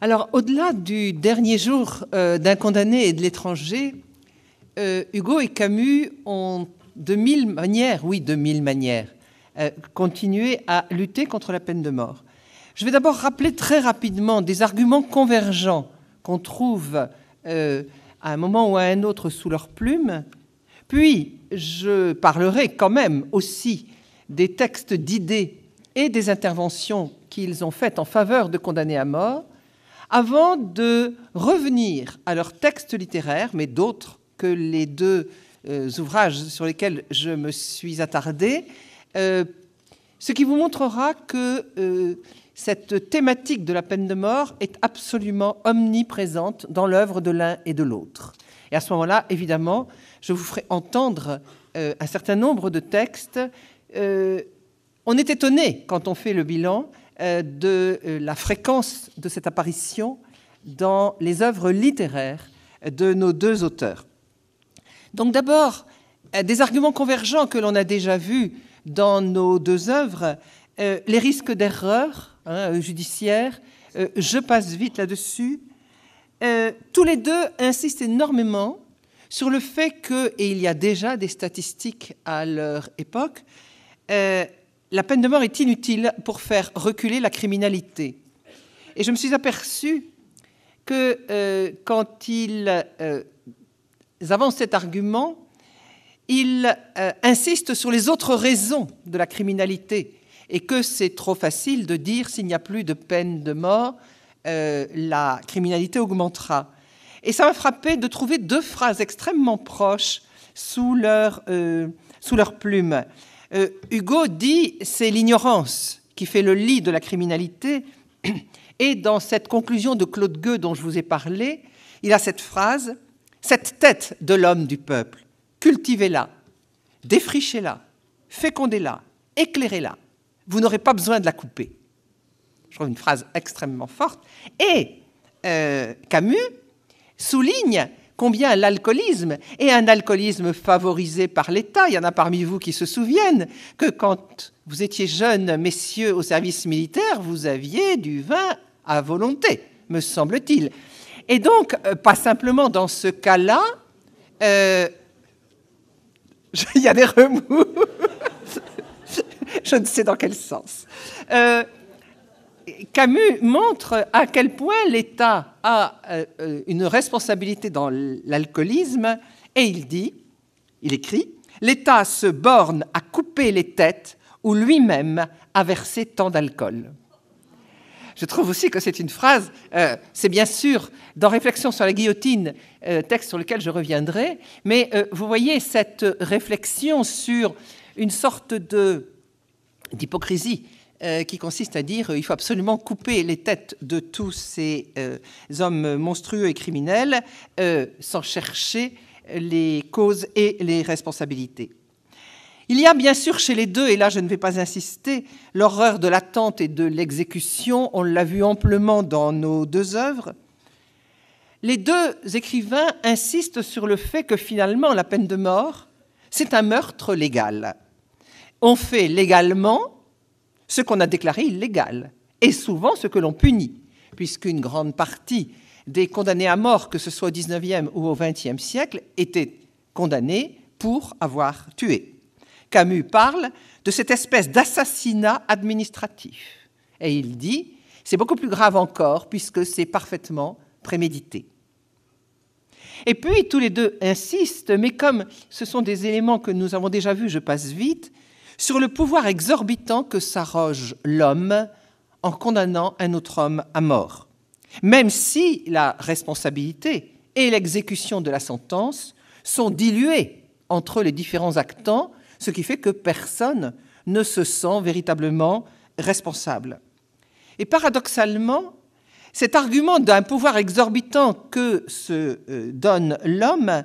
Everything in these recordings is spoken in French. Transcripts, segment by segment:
Alors, au-delà du dernier jour euh, d'un condamné et de l'étranger, euh, Hugo et Camus ont de mille manières, oui, de mille manières, euh, continué à lutter contre la peine de mort. Je vais d'abord rappeler très rapidement des arguments convergents qu'on trouve à un moment ou à un autre sous leur plume. Puis, je parlerai quand même aussi des textes d'idées et des interventions qu'ils ont faites en faveur de condamnés à mort, avant de revenir à leurs textes littéraires, mais d'autres que les deux euh, ouvrages sur lesquels je me suis attardée, euh, ce qui vous montrera que euh, cette thématique de la peine de mort est absolument omniprésente dans l'œuvre de l'un et de l'autre. Et à ce moment-là, évidemment, je vous ferai entendre euh, un certain nombre de textes. Euh, on est étonné quand on fait le bilan euh, de la fréquence de cette apparition dans les œuvres littéraires de nos deux auteurs. Donc d'abord, des arguments convergents que l'on a déjà vus dans nos deux œuvres, les risques d'erreur, Hein, euh, judiciaire. Euh, je passe vite là-dessus. Euh, tous les deux insistent énormément sur le fait que, et il y a déjà des statistiques à leur époque, la peine de mort est inutile pour faire reculer la criminalité. Et je me suis aperçu que quand ils avancent cet argument, ils insistent sur les autres raisons de la criminalité et que c'est trop facile de dire s'il n'y a plus de peine de mort, euh, la criminalité augmentera. Et ça m'a frappé de trouver deux phrases extrêmement proches sous leur, euh, sous leur plume. Euh, Hugo dit c'est l'ignorance qui fait le lit de la criminalité. Et dans cette conclusion de Claude Gueux dont je vous ai parlé, il a cette phrase Cette tête de l'homme du peuple, cultivez-la, défrichez-la, fécondez-la, éclairez-la. Vous n'aurez pas besoin de la couper. Je trouve une phrase extrêmement forte. Et euh, Camus souligne combien l'alcoolisme, est un alcoolisme favorisé par l'État, il y en a parmi vous qui se souviennent que quand vous étiez jeunes messieurs au service militaire, vous aviez du vin à volonté, me semble-t-il. Et donc, euh, pas simplement dans ce cas-là, euh, il y a des remous. je ne sais dans quel sens. Euh, Camus montre à quel point l'État a euh, une responsabilité dans l'alcoolisme et il dit, il écrit, l'État se borne à couper les têtes ou lui-même à verser tant d'alcool. Je trouve aussi que c'est une phrase, euh, c'est bien sûr dans Réflexion sur la guillotine, texte sur lequel je reviendrai, mais vous voyez cette réflexion sur une sorte de d'hypocrisie euh, qui consiste à dire euh, il faut absolument couper les têtes de tous ces euh, hommes monstrueux et criminels sans chercher les causes et les responsabilités. Il y a bien sûr chez les deux, et là je ne vais pas insister, l'horreur de l'attente et de l'exécution, on l'a vu amplement dans nos deux œuvres. Les deux écrivains insistent sur le fait que finalement la peine de mort, c'est un meurtre légal on fait légalement ce qu'on a déclaré illégal, et souvent ce que l'on punit, puisqu'une grande partie des condamnés à mort, que ce soit au XIXe ou au XXe siècle, étaient condamnés pour avoir tué. Camus parle de cette espèce d'assassinat administratif, et il dit c'est beaucoup plus grave encore puisque c'est parfaitement prémédité. Et puis, tous les deux insistent, mais comme ce sont des éléments que nous avons déjà vus, je passe vite, sur le pouvoir exorbitant que s'arroge l'homme en condamnant un autre homme à mort, même si la responsabilité et l'exécution de la sentence sont diluées entre les différents actants, ce qui fait que personne ne se sent véritablement responsable. Et paradoxalement, cet argument d'un pouvoir exorbitant que se euh, donne l'homme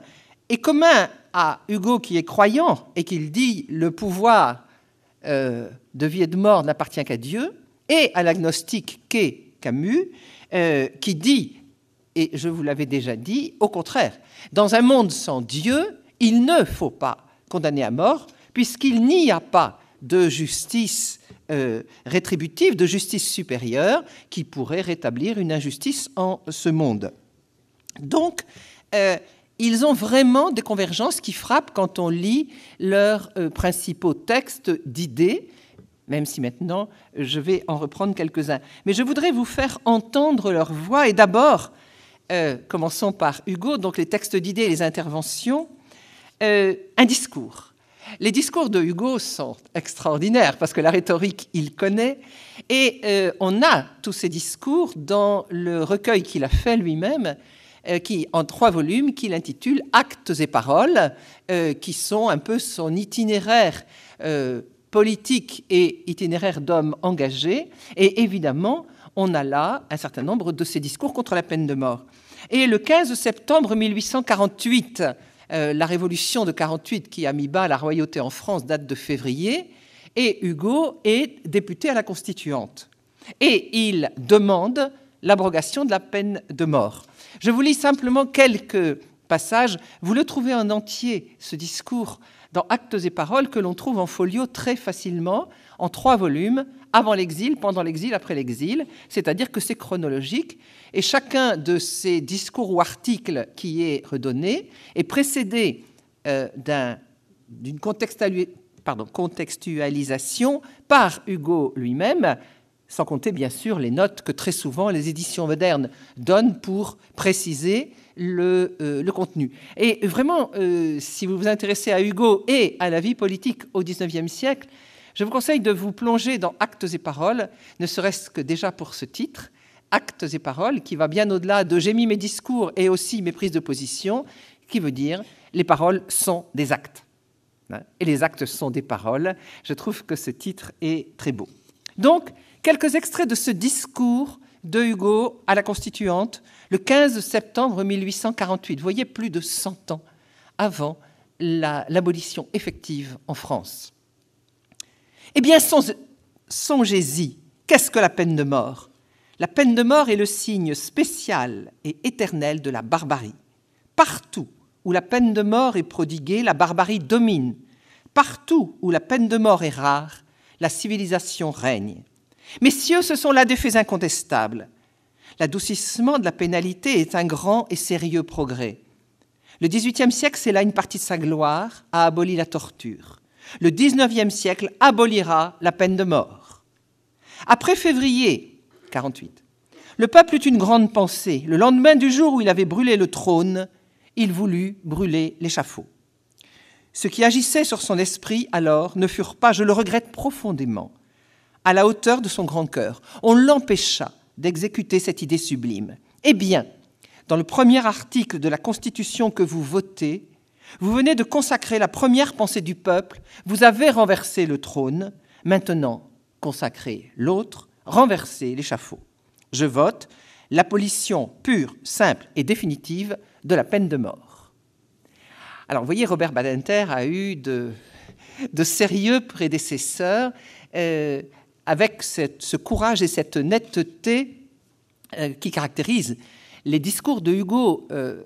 est commun à Hugo qui est croyant et qu'il dit le pouvoir euh, de vie et de mort n'appartient qu'à Dieu, et à l'agnostique qu'est Camus, euh, qui dit, et je vous l'avais déjà dit, au contraire, dans un monde sans Dieu, il ne faut pas condamner à mort, puisqu'il n'y a pas de justice euh, rétributive, de justice supérieure, qui pourrait rétablir une injustice en ce monde. Donc, ils ont vraiment des convergences qui frappent quand on lit leurs euh, principaux textes d'idées, même si maintenant je vais en reprendre quelques-uns. Mais je voudrais vous faire entendre leur voix. Et d'abord, euh, commençons par Hugo, donc les textes d'idées et les interventions, euh, un discours. Les discours de Hugo sont extraordinaires parce que la rhétorique, il connaît. Et on a tous ces discours dans le recueil qu'il a fait lui-même, euh, qui, en trois volumes qu'il intitule Actes et paroles, euh, qui sont un peu son itinéraire euh, politique et itinéraire d'homme engagé. Et évidemment, on a là un certain nombre de ses discours contre la peine de mort. Et le 15 septembre 1848, la révolution de 48 qui a mis bas la royauté en France date de février, et Hugo est député à la Constituante. Et il demande l'abrogation de la peine de mort. Je vous lis simplement quelques passages. Vous le trouvez en entier, ce discours, dans Actes et Paroles, que l'on trouve en folio très facilement, en trois volumes, avant l'exil, pendant l'exil, après l'exil, c'est-à-dire que c'est chronologique, et chacun de ces discours ou articles qui est redonné est précédé euh, d'une contextualisation par Hugo lui-même, sans compter bien sûr les notes que très souvent les éditions modernes donnent pour préciser le, euh, contenu. Et vraiment, euh, si vous vous intéressez à Hugo et à la vie politique au XIXe siècle, je vous conseille de vous plonger dans Actes et Paroles, ne serait-ce que déjà pour ce titre, Actes et Paroles, qui va bien au-delà de J'ai mis mes discours et aussi mes prises de position, qui veut dire Les paroles sont des actes. Et les actes sont des paroles. Je trouve que ce titre est très beau. Donc, quelques extraits de ce discours de Hugo à la Constituante le 15 septembre 1848. Vous voyez, plus de 100 ans avant l'abolition effective en France. Eh bien, songez-y, qu'est-ce que la peine de mort La peine de mort est le signe spécial et éternel de la barbarie. Partout où la peine de mort est prodiguée, la barbarie domine. Partout où la peine de mort est rare, la civilisation règne. Messieurs, ce sont là des faits incontestables. L'adoucissement de la pénalité est un grand et sérieux progrès. Le XVIIIe siècle, c'est là une partie de sa gloire, a aboli la torture. Le XIXe siècle abolira la peine de mort. Après février 48, le peuple eut une grande pensée. Le lendemain du jour où il avait brûlé le trône, il voulut brûler l'échafaud. Ce qui agissait sur son esprit alors ne furent pas, je le regrette profondément, à la hauteur de son grand cœur. On l'empêcha d'exécuter cette idée sublime. Eh bien, dans le premier article de la Constitution que vous votez, vous venez de consacrer la première pensée du peuple, vous avez renversé le trône, maintenant consacrez l'autre, renversez l'échafaud. Je vote la pollution pure, simple et définitive de la peine de mort. Alors, vous voyez, Robert Badinter a eu de, sérieux prédécesseurs euh, avec ce courage et cette netteté euh, qui caractérisent les discours de Hugo euh,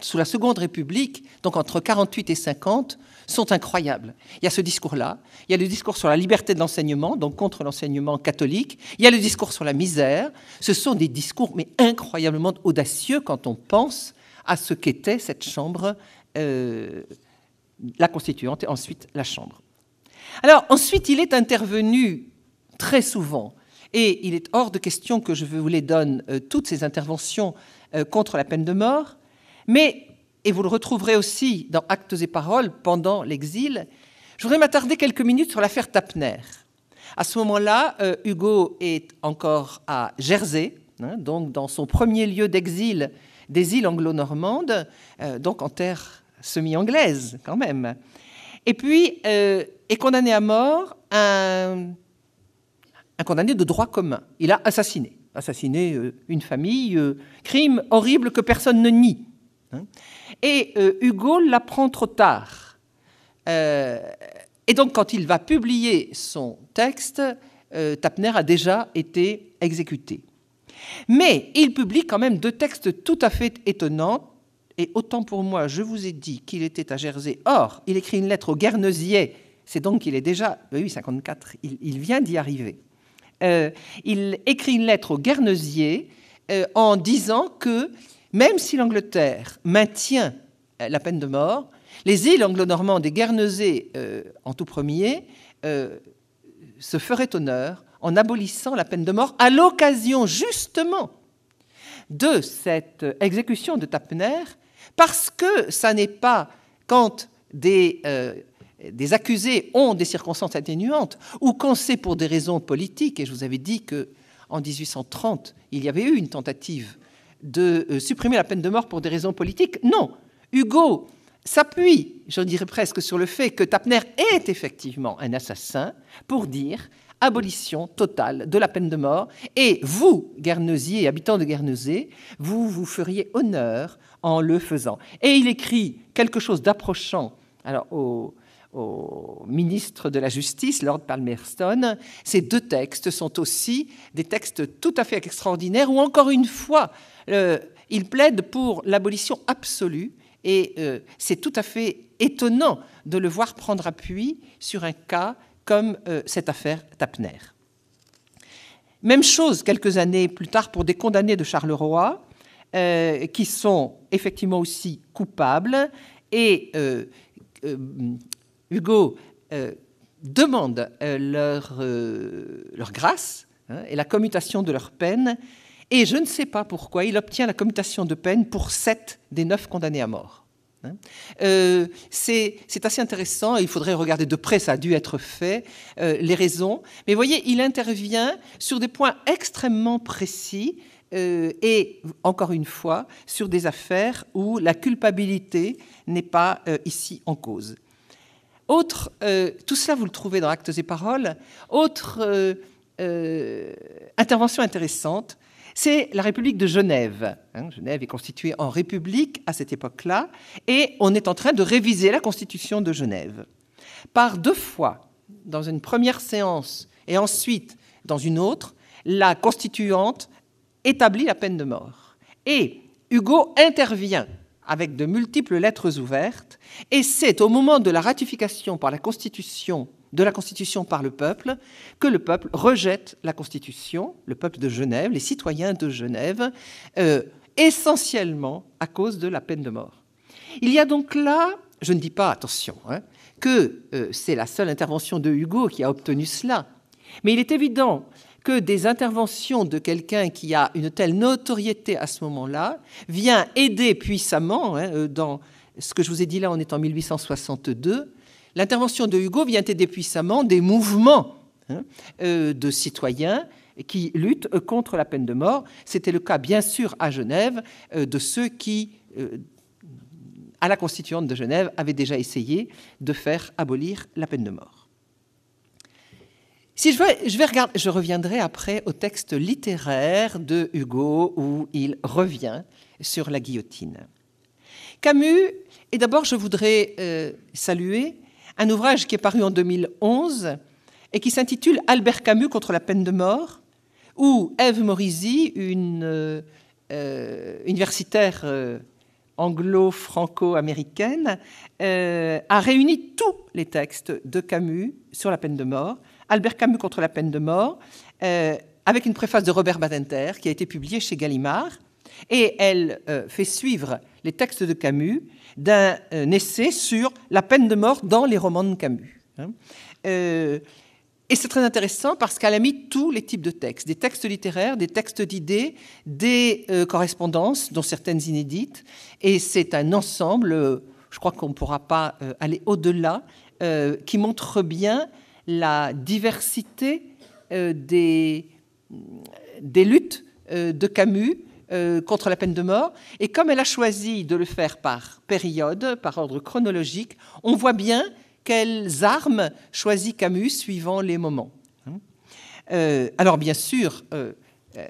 sous la Seconde République, donc entre 48 et 50, sont incroyables. Il y a ce discours-là, il y a le discours sur la liberté de l'enseignement, donc contre l'enseignement catholique, il y a le discours sur la misère. Ce sont des discours, mais incroyablement audacieux quand on pense à ce qu'était cette chambre euh, la constituante et ensuite la Chambre. Alors ensuite, il est intervenu très souvent, et il est hors de question que je vous les donne, euh, toutes ces interventions euh, contre la peine de mort, mais, et vous le retrouverez aussi dans Actes et Paroles pendant l'exil, je voudrais m'attarder quelques minutes sur l'affaire Tapner. À ce moment-là, Hugo est encore à Jersey, hein, donc dans son premier lieu d'exil des îles anglo-normandes, donc en terre semi-anglaise quand même. Et puis euh, est condamné à mort un, un, condamné de droit commun. Il a assassiné, assassiné euh, une famille, euh, crime horrible que personne ne nie. Hein. et Hugo l'apprend trop tard. et donc quand il va publier son texte, Tapner a déjà été exécuté. Mais il publie quand même deux textes tout à fait étonnants et autant pour moi, je vous ai dit qu'il était à Jersey. Or, il écrit une lettre au Guernesier. C'est donc qu'il est déjà. Ben oui, 54, il, vient d'y arriver. Euh, il écrit une lettre au Guernesier euh, en disant que même si l'Angleterre maintient euh, la peine de mort, les îles anglo-normandes et Guernesey en tout premier se feraient honneur en abolissant la peine de mort à l'occasion justement de cette exécution de Tapner parce que ça n'est pas quand euh, des, accusés ont des circonstances atténuantes ou quand c'est pour des raisons politiques, et je vous avais dit que en 1830, il y avait eu une tentative de euh, supprimer la peine de mort pour des raisons politiques. Non, Hugo s'appuie, je dirais presque, sur le fait que Tapner est effectivement un assassin pour dire abolition totale de la peine de mort. Et vous, Guernesiers, habitants de Guernesey, vous vous feriez honneur en le faisant. Et il écrit quelque chose d'approchant au, ministre de la Justice, Lord Palmerston. Ces deux textes sont aussi des textes tout à fait extraordinaires où, encore une fois, euh, il plaide pour l'abolition absolue. Et euh, c'est tout à fait étonnant de le voir prendre appui sur un cas comme euh, cette affaire Tapner. Même chose quelques années plus tard pour des condamnés de Charleroi, euh, qui sont effectivement aussi coupables, et euh, Hugo demande leur, grâce hein, et la commutation de leur peine, et je ne sais pas pourquoi il obtient la commutation de peine pour sept des neuf condamnés à mort. Hein. Euh, c'est assez intéressant, il faudrait regarder de près, ça a dû être fait, euh, les raisons. Mais voyez, il intervient sur des points extrêmement précis euh, et, encore une fois, sur des affaires où la culpabilité n'est pas ici en cause. Autre, tout cela vous le trouvez dans Actes et Paroles, autre intervention intéressante, c'est la République de Genève. Hein. Genève est constituée en République à cette époque-là, et on est en train de réviser la Constitution de Genève. Par deux fois, dans une première séance et ensuite dans une autre, la Constituante établit la peine de mort. Et Hugo intervient avec de multiples lettres ouvertes, et c'est au moment de la ratification par la Constitution de la Constitution par le peuple, que le peuple rejette la Constitution, le peuple de Genève, les citoyens de Genève, euh, essentiellement à cause de la peine de mort. Il y a donc là, je ne dis pas, attention, hein, que euh, c'est la seule intervention de Hugo qui a obtenu cela, mais il est évident que des interventions de quelqu'un qui a une telle notoriété à ce moment-là vient aider puissamment, hein, euh, dans ce que je vous ai dit là, on est en 1862, L'intervention de Hugo vient aider puissamment des mouvements hein, euh, de citoyens qui luttent euh, contre la peine de mort. C'était le cas, bien sûr, à Genève, euh, de ceux qui, à la constituante de Genève, avaient déjà essayé de faire abolir la peine de mort. Si je, je, reviendrai après au texte littéraire de Hugo où il revient sur la guillotine. Camus, et d'abord je voudrais saluer un ouvrage qui est paru en 2011 et qui s'intitule Albert Camus contre la peine de mort, où Eve Morisi, une euh, universitaire euh, anglo-franco-américaine, euh, a réuni tous les textes de Camus sur la peine de mort, Albert Camus contre la peine de mort, avec une préface de Robert Badinter qui a été publiée chez Gallimard et elle euh, fait suivre les textes de Camus d'un euh, essai sur la peine de mort dans les romans de Camus. Hein. Euh, et c'est très intéressant parce qu'elle a mis tous les types de textes, des textes littéraires, des textes d'idées, des correspondances, dont certaines inédites. Et c'est un ensemble, je crois qu'on ne pourra pas aller au-delà, qui montre bien la diversité des luttes de Camus euh, contre la peine de mort. Et comme elle a choisi de le faire par période, par ordre chronologique, on voit bien quelles armes choisit Camus suivant les moments. Hein euh, alors bien sûr, euh,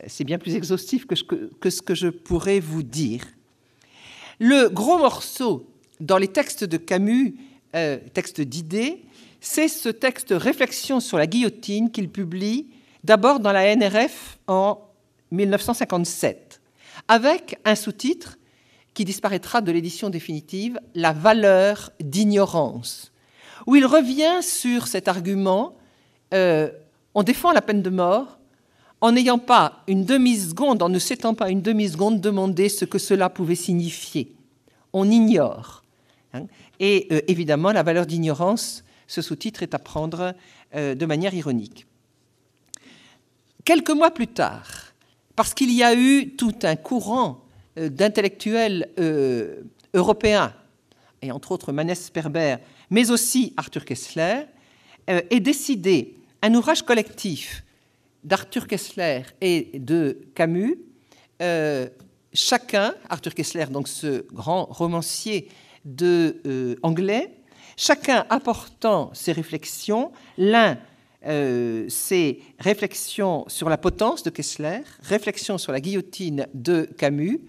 c'est bien plus exhaustif que, ce que je pourrais vous dire. Le gros morceau dans les textes de Camus, euh, textes d'idées, c'est ce texte Réflexion sur la guillotine qu'il publie d'abord dans la NRF en 1957 avec un sous-titre qui disparaîtra de l'édition définitive, La valeur d'ignorance, où il revient sur cet argument, euh, on défend la peine de mort en n'ayant pas une demi-seconde, en ne s'étant pas une demi-seconde demandé ce que cela pouvait signifier. On ignore. Hein. Et euh, évidemment, la valeur d'ignorance, ce sous-titre est à prendre euh, de manière ironique. Quelques mois plus tard, parce qu'il y a eu tout un courant euh, d'intellectuels euh, européens, et entre autres Manès Sperber, mais aussi Arthur Kessler, et euh, est décidé un ouvrage collectif d'Arthur Kessler et de Camus, chacun, Arthur Kessler, donc ce grand romancier de, anglais, chacun apportant ses réflexions, l'un euh, c'est réflexion sur la potence de Kessler, réflexion sur la guillotine de Camus,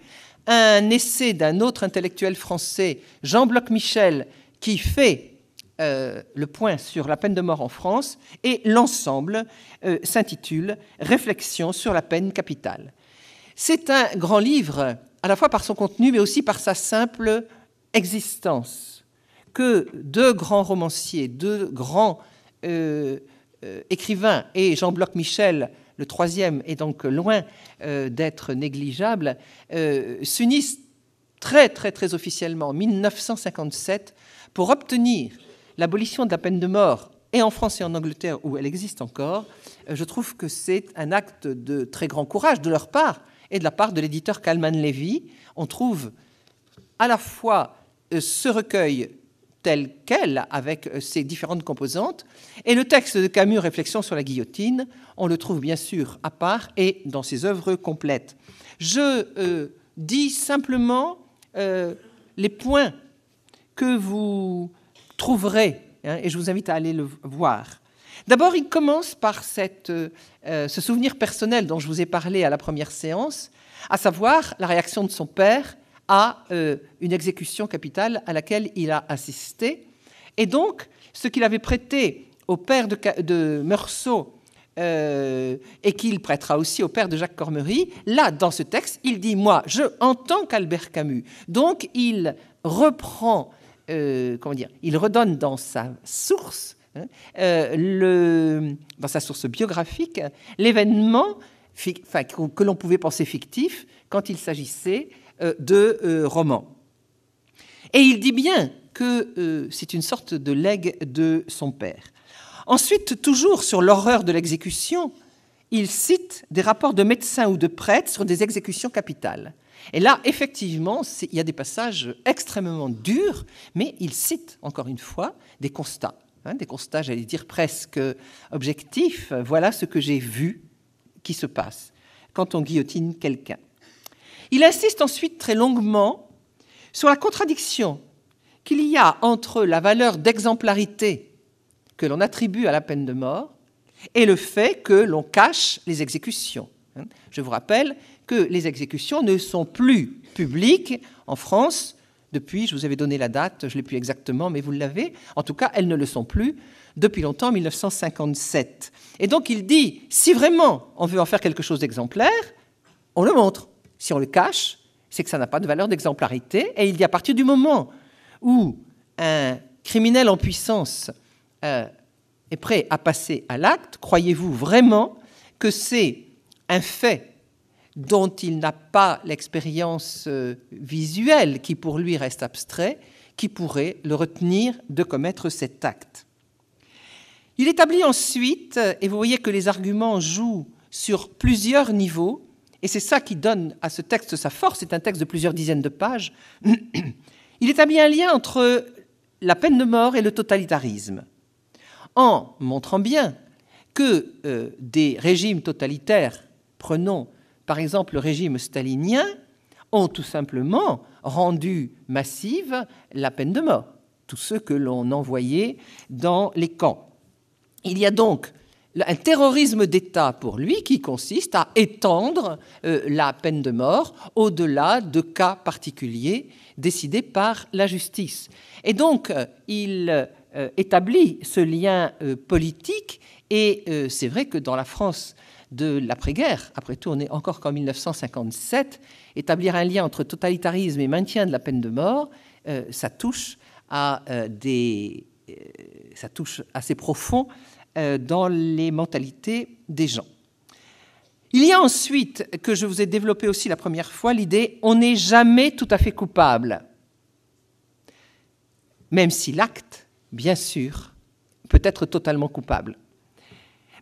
un essai d'un autre intellectuel français, Jean Bloch-Michel, qui fait euh, le point sur la peine de mort en France, et l'ensemble euh, s'intitule Réflexion sur la peine capitale. C'est un grand livre, à la fois par son contenu, mais aussi par sa simple existence, que deux grands romanciers, deux grands euh, écrivain et Jean Bloch Michel, le troisième est donc loin euh, d'être négligeable, euh, s'unissent très très très officiellement en 1957 pour obtenir l'abolition de la peine de mort, et en France et en Angleterre où elle existe encore, je trouve que c'est un acte de très grand courage de leur part et de la part de l'éditeur Kalman Levy. On trouve à la fois ce recueil telle qu'elle, avec euh, ses différentes composantes. Et le texte de Camus, Réflexion sur la guillotine, on le trouve bien sûr à part et dans ses œuvres complètes. Je euh, dis simplement euh, les points que vous trouverez, hein, et je vous invite à aller le voir. D'abord, il commence par cette, ce souvenir personnel dont je vous ai parlé à la première séance, à savoir la réaction de son père à euh, une exécution capitale à laquelle il a assisté. Et donc, ce qu'il avait prêté au père de, de Meursault euh, et qu'il prêtera aussi au père de Jacques Cormery, là, dans ce texte, il dit Moi, je entends qu'Albert Camus. Donc, il reprend, euh, comment dire, il redonne dans sa source, hein, dans sa source biographique, l'événement que l'on pouvait penser fictif quand il s'agissait euh, de euh, romans. Et il dit bien que euh, c'est une sorte de legs de son père. Ensuite, toujours sur l'horreur de l'exécution, il cite des rapports de médecins ou de prêtres sur des exécutions capitales. Et là, effectivement, il y a des passages extrêmement durs, mais il cite, encore une fois, des constats, hein, des constats, j'allais dire, presque objectifs. Voilà ce que j'ai vu qui se passe quand on guillotine quelqu'un. Il insiste ensuite très longuement sur la contradiction qu'il y a entre la valeur d'exemplarité que l'on attribue à la peine de mort et le fait que l'on cache les exécutions. Hein. Je vous rappelle que les exécutions ne sont plus publiques en France depuis, je vous avais donné la date, je ne l'ai plus exactement, mais vous l'avez, en tout cas, elles ne le sont plus depuis longtemps, 1957. Et donc il dit, si vraiment on veut en faire quelque chose d'exemplaire, on le montre. Si on le cache, c'est que ça n'a pas de valeur d'exemplarité. Et il a à partir du moment où un criminel en puissance euh, est prêt à passer à l'acte, croyez-vous vraiment que c'est un fait dont il n'a pas l'expérience euh, visuelle, qui pour lui reste abstrait, qui pourrait le retenir de commettre cet acte. Il établit ensuite, euh, et vous voyez que les arguments jouent sur plusieurs niveaux, et c'est ça qui donne à ce texte sa force, c'est un texte de plusieurs dizaines de pages, il établit un lien entre la peine de mort et le totalitarisme, en montrant bien que euh, des régimes totalitaires, prenons par exemple le régime stalinien, ont tout simplement rendu massive la peine de mort, tous ceux que l'on envoyait dans les camps. Il y a donc un terrorisme d'État pour lui qui consiste à étendre euh, la peine de mort au-delà de cas particuliers décidés par la justice. Et donc, euh, il euh, établit ce lien politique et c'est vrai que dans la France de l'après-guerre, après tout on est encore qu'en 1957, établir un lien entre totalitarisme et maintien de la peine de mort, ça touche à des... ça touche assez profond euh, dans les mentalités des gens. Il y a ensuite, que je vous ai développé aussi la première fois, l'idée on n'est jamais tout à fait coupable, même si l'acte, bien sûr, peut être totalement coupable.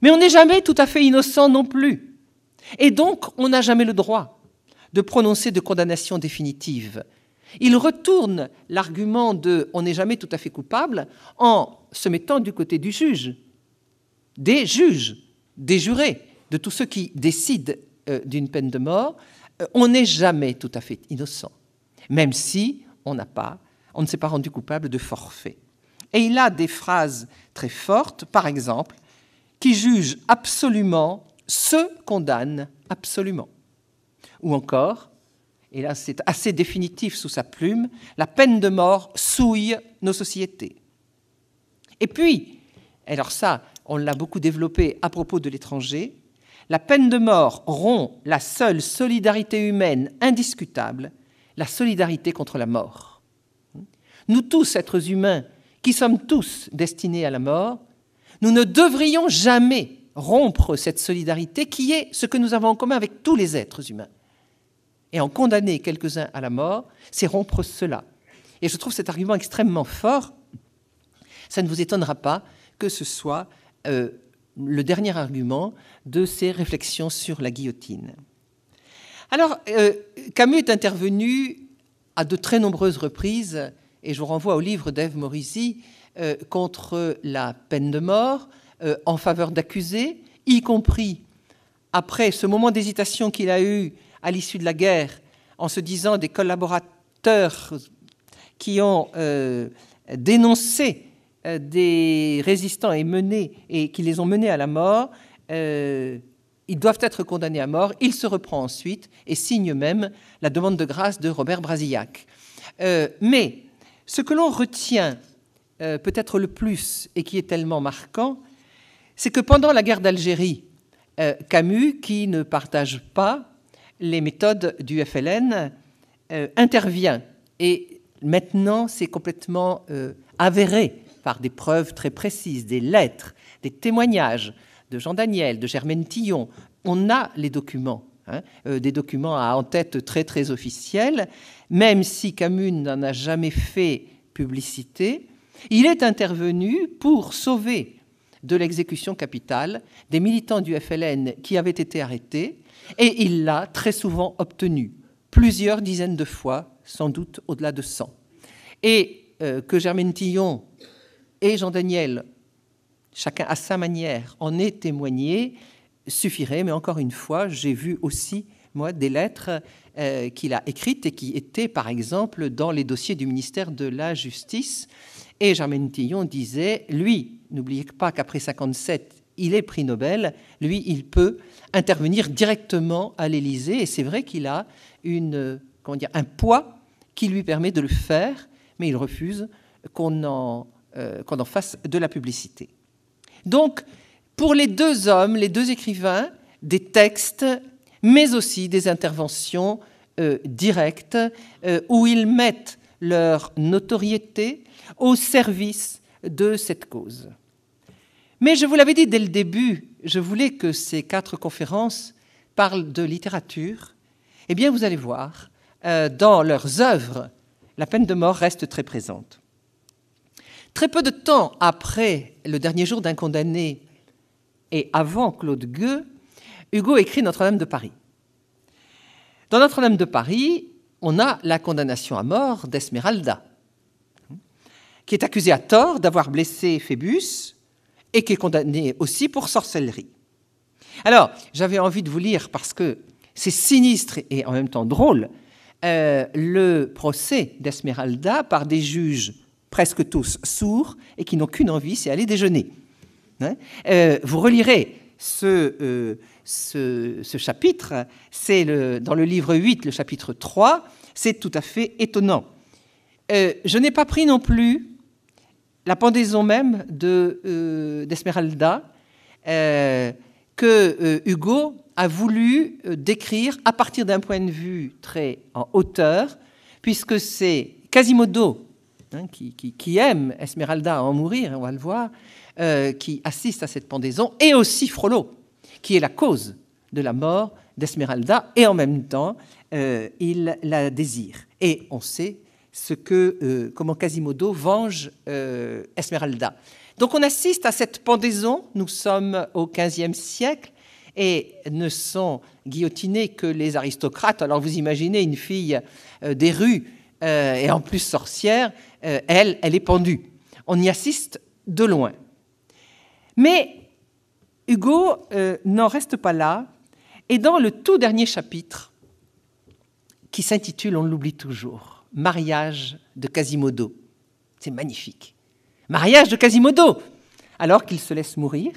Mais on n'est jamais tout à fait innocent non plus. Et donc, on n'a jamais le droit de prononcer de condamnation définitive. Il retourne l'argument de on n'est jamais tout à fait coupable en se mettant du côté du juge des juges, des jurés, de tous ceux qui décident euh, d'une peine de mort, euh, on n'est jamais tout à fait innocent, même si on, n'a pas, on ne s'est pas rendu coupable de forfait. Et il a des phrases très fortes, par exemple, qui jugent absolument, se condamnent absolument. Ou encore, et là c'est assez définitif sous sa plume, la peine de mort souille nos sociétés. Et puis, alors ça, on l'a beaucoup développé à propos de l'étranger, la peine de mort rompt la seule solidarité humaine indiscutable, la solidarité contre la mort. Nous tous, êtres humains, qui sommes tous destinés à la mort, nous ne devrions jamais rompre cette solidarité qui est ce que nous avons en commun avec tous les êtres humains. Et en condamner quelques-uns à la mort, c'est rompre cela. Et je trouve cet argument extrêmement fort. Ça ne vous étonnera pas que ce soit euh, le dernier argument de ses réflexions sur la guillotine. Alors, euh, Camus est intervenu à de très nombreuses reprises, et je vous renvoie au livre d'Ève Morisi, euh, contre la peine de mort, en faveur d'accusés, y compris après ce moment d'hésitation qu'il a eu à l'issue de la guerre, en se disant des collaborateurs qui ont dénoncé euh, des résistants et, menés, et qui les ont menés à la mort, euh, ils doivent être condamnés à mort. Il se reprend ensuite et signe même la demande de grâce de Robert Brasillac. Euh, mais ce que l'on retient peut-être le plus et qui est tellement marquant, c'est que pendant la guerre d'Algérie, Camus, qui ne partage pas les méthodes du FLN, intervient. Et maintenant, c'est complètement avéré par des preuves très précises, des lettres, des témoignages de Jean Daniel, de Germaine Tillon. On a les documents, hein, euh, des documents à en tête très très officiels, même si Camus n'en a jamais fait publicité. Il est intervenu pour sauver de l'exécution capitale des militants du FLN qui avaient été arrêtés, et il l'a très souvent obtenu, plusieurs dizaines de fois, sans doute au-delà de 100. Et euh, que Germaine Tillon et Jean-Daniel, chacun à sa manière, en est témoigné, suffirait. Mais encore une fois, j'ai vu aussi, moi, des lettres euh, qu'il a écrites et qui étaient, par exemple, dans les dossiers du ministère de la Justice. Et Germaine Tillon disait, lui, n'oubliez pas qu'après 57, il est prix Nobel, lui, il peut intervenir directement à l'Élysée. Et c'est vrai qu'il a une, un poids qui lui permet de le faire, mais il refuse qu'on en euh, qu'on en fasse de la publicité. Donc, pour les deux hommes, les deux écrivains, des textes, mais aussi des interventions euh, directes euh, où ils mettent leur notoriété au service de cette cause. Mais je vous l'avais dit dès le début, je voulais que ces quatre conférences parlent de littérature. Eh bien, vous allez voir, dans leurs œuvres, la peine de mort reste très présente. Très peu de temps après le dernier jour d'un condamné et avant Claude Gueux, Hugo écrit Notre-Dame de Paris. Dans Notre-Dame de Paris, on a la condamnation à mort d'Esmeralda, qui est accusée à tort d'avoir blessé Phébus et qui est condamnée aussi pour sorcellerie. Alors, j'avais envie de vous lire, parce que c'est sinistre et en même temps drôle, euh, le procès d'Esmeralda par des juges presque tous sourds et qui n'ont qu'une envie, c'est aller déjeuner. Hein euh, vous relirez euh, ce, ce, chapitre, c'est dans le livre 8, le chapitre 3, c'est tout à fait étonnant. Euh, je n'ai pas pris non plus la pendaison même de, d'Esmeralda que Hugo a voulu décrire à partir d'un point de vue très en hauteur, puisque c'est Quasimodo Hein, qui, aime Esmeralda à en mourir, on va le voir, euh, qui assiste à cette pendaison, et aussi Frollo, qui est la cause de la mort d'Esmeralda, et en même temps, euh, il la désire. Et on sait ce que, euh, comment Quasimodo venge Esmeralda. Donc on assiste à cette pendaison, nous sommes au XVe siècle, et ne sont guillotinés que les aristocrates. Alors vous imaginez une fille des rues et en plus sorcière, euh, elle, elle est pendue. On y assiste de loin. Mais Hugo euh, n'en reste pas là, et dans le tout dernier chapitre, qui s'intitule, on l'oublie toujours, Mariage de Quasimodo. C'est magnifique. Mariage de Quasimodo, alors qu'il se laisse mourir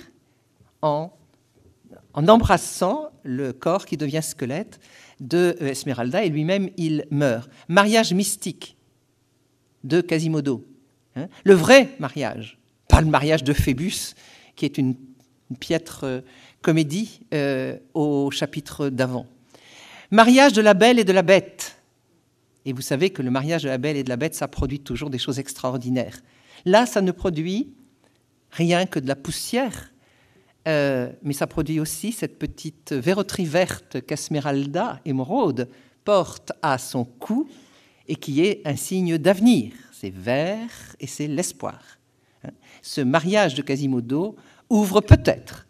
en, en, embrassant le corps qui devient squelette de euh, Esmeralda, et lui-même il meurt. Mariage mystique, de Quasimodo. Hein. le vrai mariage, pas le mariage de Phébus, qui est une, piètre euh, comédie euh, au chapitre d'avant. Mariage de la belle et de la bête. Et vous savez que le mariage de la belle et de la bête, ça produit toujours des choses extraordinaires. Là, ça ne produit rien que de la poussière, euh, mais ça produit aussi cette petite verroterie verte qu'Esmeralda, émeraude, porte à son cou et qui est un signe d'avenir. C'est vert et c'est l'espoir. Hein? Ce mariage de Quasimodo ouvre peut-être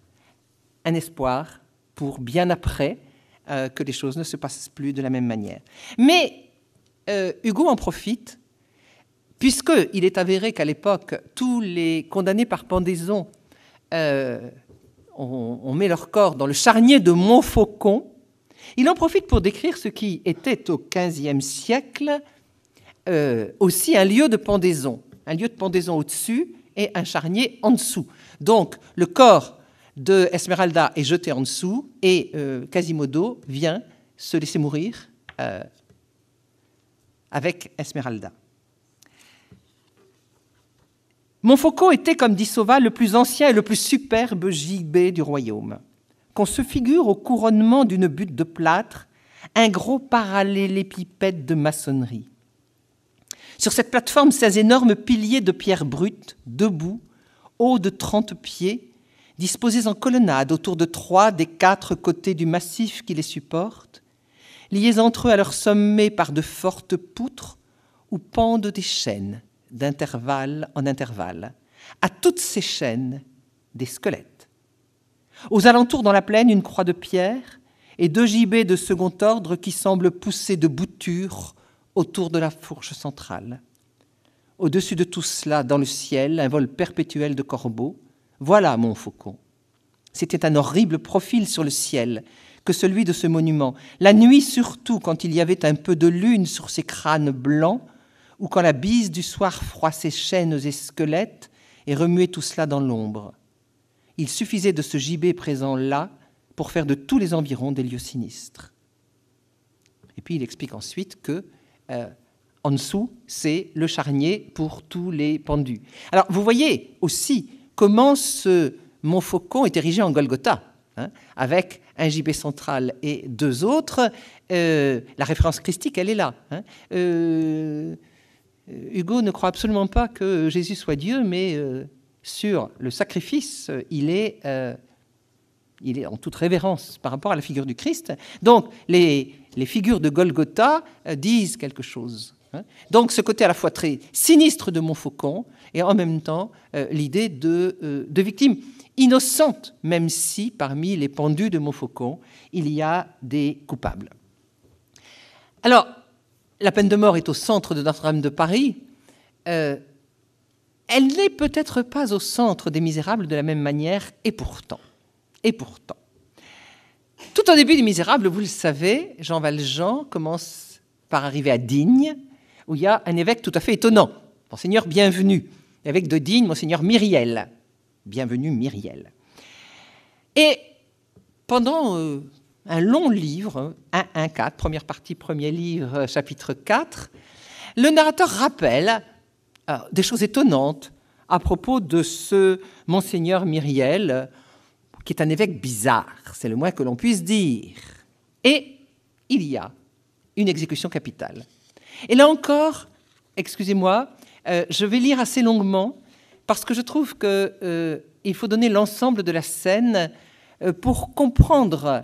un espoir pour bien après euh, que les choses ne se passent plus de la même manière. Mais euh, Hugo en profite, puisqu'il est avéré qu'à l'époque, tous les condamnés par pendaison, euh, ont mis leur corps dans le charnier de Montfaucon, il en profite pour décrire ce qui était au XVe siècle euh, aussi un lieu de pendaison, un lieu de pendaison au-dessus et un charnier en dessous. Donc le corps de Esmeralda est jeté en dessous et euh, Quasimodo vient se laisser mourir euh, avec Esmeralda. Montfaucon était, comme dit Sauva, le plus ancien et le plus superbe gibet du royaume qu'on se figure au couronnement d'une butte de plâtre un gros parallélépipède de maçonnerie. Sur cette plateforme, ces énormes piliers de pierre brute, debout, hauts de 30 pieds, disposés en colonnade autour de trois des quatre côtés du massif qui les supporte, liés entre eux à leur sommet par de fortes poutres où pendent des chaînes d'intervalle en intervalle. À toutes ces chaînes, des squelettes. Aux alentours, dans la plaine, une croix de pierre et deux gibets de second ordre qui semblent pousser de boutures autour de la fourche centrale. Au-dessus de tout cela, dans le ciel, un vol perpétuel de corbeaux. Voilà mon faucon. C'était un horrible profil sur le ciel que celui de ce monument. La nuit surtout, quand il y avait un peu de lune sur ses crânes blancs, ou quand la bise du soir froissait chaînes et squelettes et remuait tout cela dans l'ombre. Il suffisait de ce gibet présent là pour faire de tous les environs des lieux sinistres. Et puis il explique ensuite que euh, en dessous, c'est le charnier pour tous les pendus. Alors vous voyez aussi comment ce Montfaucon est érigé en Golgotha, hein, avec un gibet central et deux autres. Euh, la référence christique, elle est là. Hein. Euh, Hugo ne croit absolument pas que Jésus soit Dieu, mais sur le sacrifice, euh, il est, euh, il est en toute révérence par rapport à la figure du Christ. Donc les, figures de Golgotha euh, disent quelque chose. Hein. Donc ce côté à la fois très sinistre de Montfaucon et en même temps l'idée de, de victime innocente, même si parmi les pendus de Montfaucon, il y a des coupables. Alors, la peine de mort est au centre de Notre-Dame de Paris. Elle n'est peut-être pas au centre des Misérables de la même manière, et pourtant. Et pourtant. Tout au début des Misérables, vous le savez, Jean Valjean commence par arriver à Digne, où il y a un évêque tout à fait étonnant, Monseigneur Bienvenu, évêque de Digne, Monseigneur Myriel. bienvenue Myriel. Et pendant euh, un long livre, 1-1-4, première partie, premier livre, chapitre 4, le narrateur rappelle ah, des choses étonnantes à propos de ce monseigneur Myriel, qui est un évêque bizarre, c'est le moins que l'on puisse dire. Et il y a une exécution capitale. Et là encore, excusez-moi, euh, je vais lire assez longuement parce que je trouve qu'il euh, faut donner l'ensemble de la scène euh, pour comprendre